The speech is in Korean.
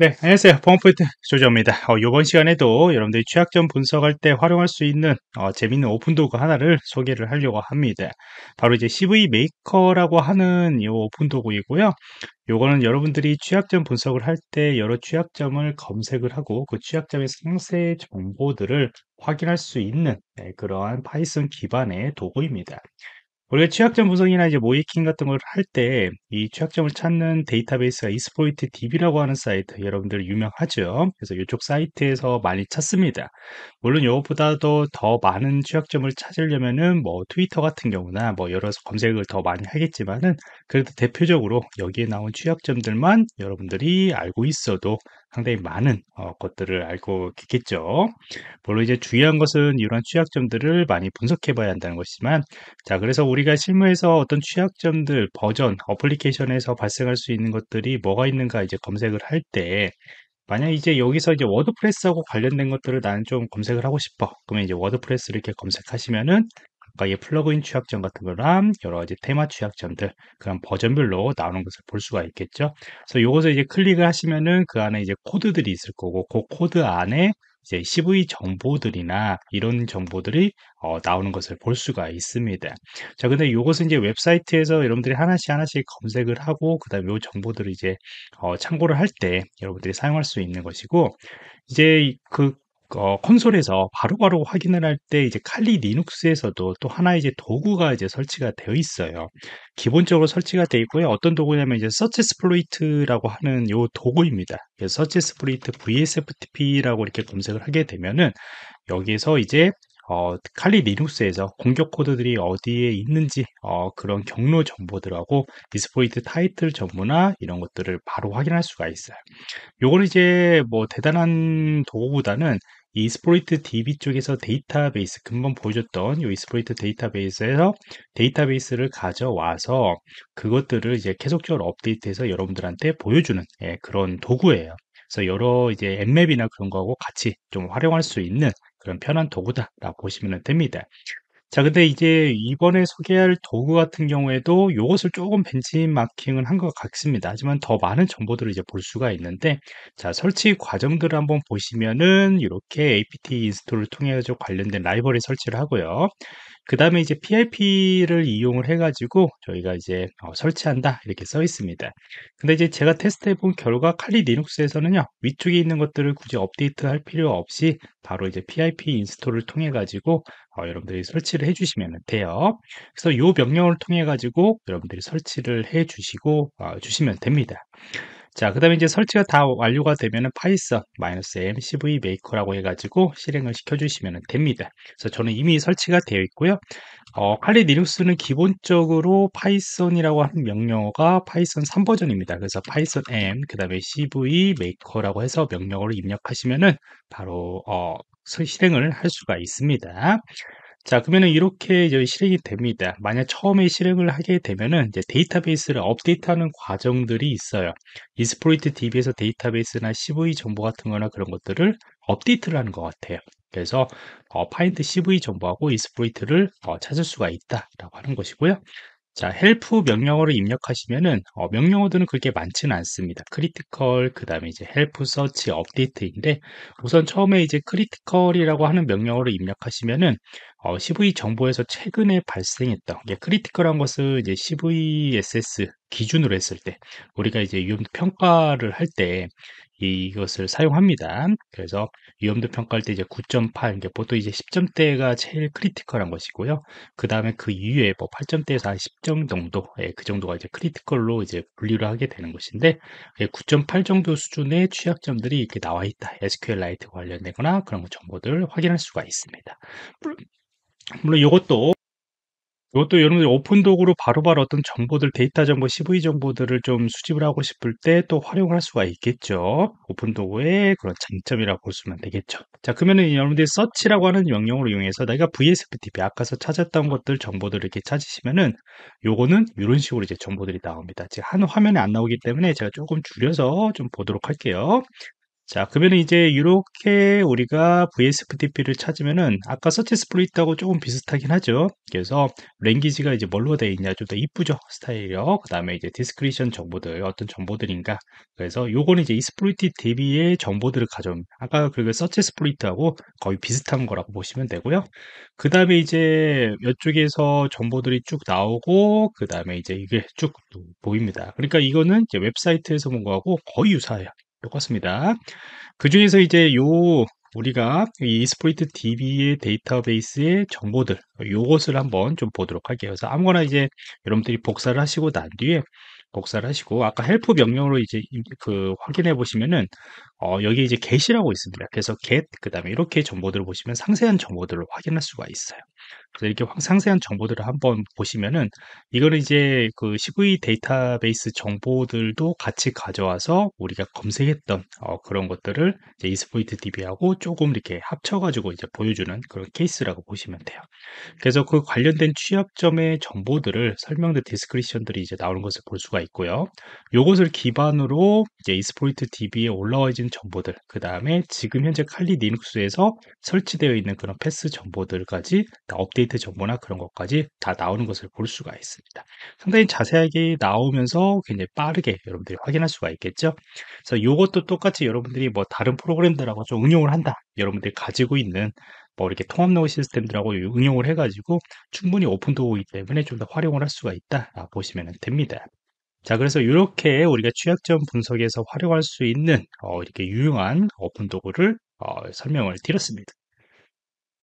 네, 안녕하세요. 펑포인트 조조입니다. 어, 이번 시간에도 여러분들이 취약점 분석할 때 활용할 수 있는 어, 재밌는 오픈 도구 하나를 소개를 하려고 합니다. 바로 이제 CV 메이커라고 하는 이 오픈 도구이고요. 요거는 여러분들이 취약점 분석을 할 때 여러 취약점을 검색을 하고 그 취약점의 상세 정보들을 확인할 수 있는 네, 그러한 파이썬 기반의 도구입니다. 원래 취약점 분석이나 이제 모이킹 같은 걸 할 때 이 취약점을 찾는 데이터베이스가 이스포이트 DB라고 하는 사이트 여러분들 유명하죠. 그래서 이쪽 사이트에서 많이 찾습니다. 물론 이것보다도 더 많은 취약점을 찾으려면은 뭐 트위터 같은 경우나 뭐 여러 검색을 더 많이 하겠지만은 그래도 대표적으로 여기에 나온 취약점들만 여러분들이 알고 있어도 상당히 많은 어, 것들을 알고 있겠죠. 물론 이제 주의한 것은 이런 취약점들을 많이 분석해 봐야 한다는 것이지만 자 그래서 우리가 실무에서 어떤 취약점들 버전 어플리케이션에서 발생할 수 있는 것들이 뭐가 있는가 이제 검색을 할 때 만약 이제 여기서 이제 워드프레스하고 관련된 것들을 나는 좀 검색을 하고 싶어. 그러면 이제 워드프레스를 이렇게 검색하시면은 아까의 플러그인 취약점 같은 거랑 여러 가지 테마 취약점들 그런 버전별로 나오는 것을 볼 수가 있겠죠. 그래서 이것을 이제 클릭을 하시면은 그 안에 이제 코드들이 있을 거고 그 코드 안에 이제 CV 정보들이나 이런 정보들이 어, 나오는 것을 볼 수가 있습니다. 자, 근데 이것은 이제 웹사이트에서 여러분들이 하나씩 하나씩 검색을 하고 그다음에 이 정보들을 이제 어, 참고를 할 때 여러분들이 사용할 수 있는 것이고 이제 그 어, 콘솔에서 바로바로 바로 확인을 할 때 이제 칼리 리눅스에서도 또 하나 이제 도구가 이제 설치가 되어 있어요. 기본적으로 설치가 되어 있고요. 어떤 도구냐면 이제 서치 스플로이트라고 하는 요 도구입니다. 서치 스플로이트 VSFTP라고 이렇게 검색을 하게 되면은 여기에서 이제 어, 칼리 리눅스에서 공격 코드들이 어디에 있는지 어, 그런 경로 정보들하고 디스포이트 타이틀 정보나 이런 것들을 바로 확인할 수가 있어요. 요거는 이제 뭐 대단한 도구보다는 이 스포리트 DB 쪽에서 데이터베이스 금방 보여줬던 이 스포리트 데이터베이스에서 데이터베이스를 가져와서 그것들을 이제 계속적으로 업데이트해서 여러분들한테 보여주는 예, 그런 도구예요. 그래서 여러 이제 앱맵이나 그런 거하고 같이 좀 활용할 수 있는 그런 편한 도구다라고 보시면 됩니다. 자, 근데 이제 이번에 소개할 도구 같은 경우에도 이것을 조금 벤치마킹을 한 것 같습니다. 하지만 더 많은 정보들을 이제 볼 수가 있는데, 자, 설치 과정들을 한번 보시면은 이렇게 apt 인스톨을 통해서 관련된 라이벌러리 설치를 하고요. 그 다음에 이제 PIP를 이용을 해가지고 저희가 이제 어, 설치한다 이렇게 써 있습니다. 근데 이제 제가 테스트해본 결과 칼리 리눅스에서는요 위쪽에 있는 것들을 굳이 업데이트할 필요 없이 바로 이제 PIP 인스톨을 통해 가지고 어, 여러분들이 설치를 해주시면 돼요. 그래서 이 명령을 통해 가지고 여러분들이 설치를 해주시고 어, 주시면 됩니다. 자, 그 다음에 이제 설치가 다 완료가 되면은 파이썬 마이너스 m cv 메이커라고 해가지고 실행을 시켜주시면 됩니다. 그래서 저는 이미 설치가 되어 있고요. 어, 칼리 리눅스는 기본적으로 파이썬이라고 하는 명령어가 파이썬 3버전입니다. 그래서 파이썬 m 그 다음에 cv 메이커라고 해서 명령어를 입력하시면은 바로 어, 실행을 할 수가 있습니다. 자, 그러면은 이렇게 이제 실행이 됩니다. 만약 처음에 실행을 하게 되면은 이제 데이터베이스를 업데이트하는 과정들이 있어요. 이스포이트 DB에서 데이터베이스나 CV 정보 같은 거나 그런 것들을 업데이트를 하는 것 같아요. 그래서 어, 파인트 CV 정보하고 이스포이트를 어, 찾을 수가 있다라고 하는 것이고요. 자, 헬프 명령어를 입력하시면은 어, 명령어들은 그렇게 많지는 않습니다. 크리티컬, 그다음에 이제 헬프 서치 업데이트인데 우선 처음에 이제 크리티컬이라고 하는 명령어를 입력하시면은 어, CV 정보에서 최근에 발생했던 이게 크리티컬한 것을 이제 CVSS 기준으로 했을 때 우리가 이제 위험 평가를 할때 이것을 사용합니다. 그래서 위험도 평가할 때 이제 9.8, 그러니까 보통 이제 10점대가 제일 크리티컬한 것이고요. 그 다음에 그 이후에 뭐 8점대에서 한 10점 정도, 예, 그 정도가 이제 크리티컬로 이제 분류를 하게 되는 것인데, 9.8 정도 수준의 취약점들이 이렇게 나와 있다. SQLite 관련되거나 그런 정보들 을 확인할 수가 있습니다. 물론 이것도 그것도 여러분들이 오픈독으로 바로바로 어떤 정보들, 데이터 정보, CV 정보들을 좀 수집을 하고 싶을 때 또 활용을 할 수가 있겠죠. 오픈도구의 그런 장점이라고 볼 수만 되겠죠. 자, 그러면은 여러분들이 서치라고 하는 명령으로 이용해서 내가 VSPTP 아까서 찾았던 것들 정보들을 이렇게 찾으시면은 요거는 이런 식으로 이제 정보들이 나옵니다. 지금 한 화면에 안 나오기 때문에 제가 조금 줄여서 좀 보도록 할게요. 자 그러면 이제 이렇게 우리가 VSPTP를 찾으면은 아까 서치 스플릿하고 조금 비슷하긴 하죠 그래서 랭귀지가 이제 뭘로 되어 있냐 좀 더 이쁘죠 스타일이요 그 다음에 이제 디스크리션 정보들 어떤 정보들인가 그래서 요거는 이제 이스플이티 DB의 정보들을 가져옵 아까 그 서치 스플트하고 거의 비슷한 거라고 보시면 되고요 그 다음에 이제 이쪽에서 정보들이 쭉 나오고 그 다음에 이제 이게 쭉 보입니다 그러니까 이거는 이제 웹사이트에서 본 거하고 거의 유사해요 똑같습니다. 그 중에서 이제 요 우리가 이스프이트 DB의 데이터베이스의 정보들 요것을 한번 좀 보도록 할게요. 그래서 아무거나 이제 여러분들이 복사를 하시고 난 뒤에 복사를 하시고 아까 헬프 명령으로 이제 그 확인해 보시면은 어 여기 이제 get이라고 있습니다. 그래서 get 그다음에 이렇게 정보들을 보시면 상세한 정보들을 확인할 수가 있어요. 그래서 이렇게 상세한 정보들을 한번 보시면은 이거는 이제 그 CV 데이터베이스 정보들도 같이 가져와서 우리가 검색했던 어, 그런 것들을 이제 이스포이트 DB하고 조금 이렇게 합쳐가지고 이제 보여주는 그런 케이스라고 보시면 돼요. 그래서 그 관련된 취약점의 정보들을 설명된 디스크리션들이 이제 나오는 것을 볼 수가 있고요. 요것을 기반으로 이제 이스포이트 DB에 올라와 있는 정보들, 그 다음에 지금 현재 칼리 리눅스에서 설치되어 있는 그런 패스 정보들까지 그러니까 업데이트 정보나 그런 것까지 다 나오는 것을 볼 수가 있습니다. 상당히 자세하게 나오면서 굉장히 빠르게 여러분들이 확인할 수가 있겠죠. 그래서 이것도 똑같이 여러분들이 뭐 다른 프로그램들하고 좀 응용을 한다. 여러분들이 가지고 있는 뭐 이렇게 통합노드 시스템들하고 응용을 해가지고 충분히 오픈도어이기 때문에 좀 더 활용을 할 수가 있다 보시면 됩니다. 자, 그래서 이렇게 우리가 취약점 분석에서 활용할 수 있는 어, 이렇게 유용한 오픈 도구를 어, 설명을 드렸습니다.